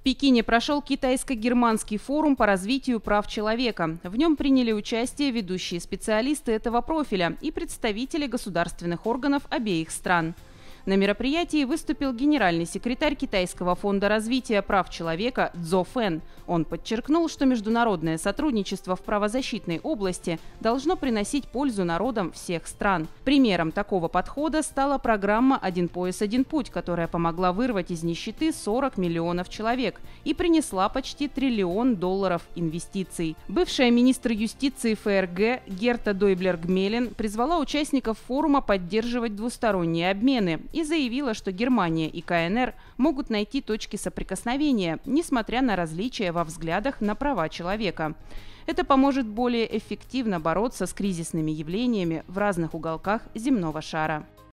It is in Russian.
В Пекине прошел китайско-германский форум по развитию прав человека. В нем приняли участие ведущие специалисты этого профиля и представители государственных органов обеих стран. На мероприятии выступил генеральный секретарь Китайского фонда развития прав человека Цзо Фэн. Он подчеркнул, что международное сотрудничество в правозащитной области должно приносить пользу народам всех стран. Примером такого подхода стала программа «Один пояс, один путь», которая помогла вырвать из нищеты 40 миллионов человек и принесла почти триллион долларов инвестиций. Бывшая министр юстиции ФРГ Герта Дойблер-Гмелин призвала участников форума поддерживать двусторонние обмены, и заявила, что Германия и КНР могут найти точки соприкосновения, несмотря на различия во взглядах на права человека. Это поможет более эффективно бороться с кризисными явлениями в разных уголках земного шара.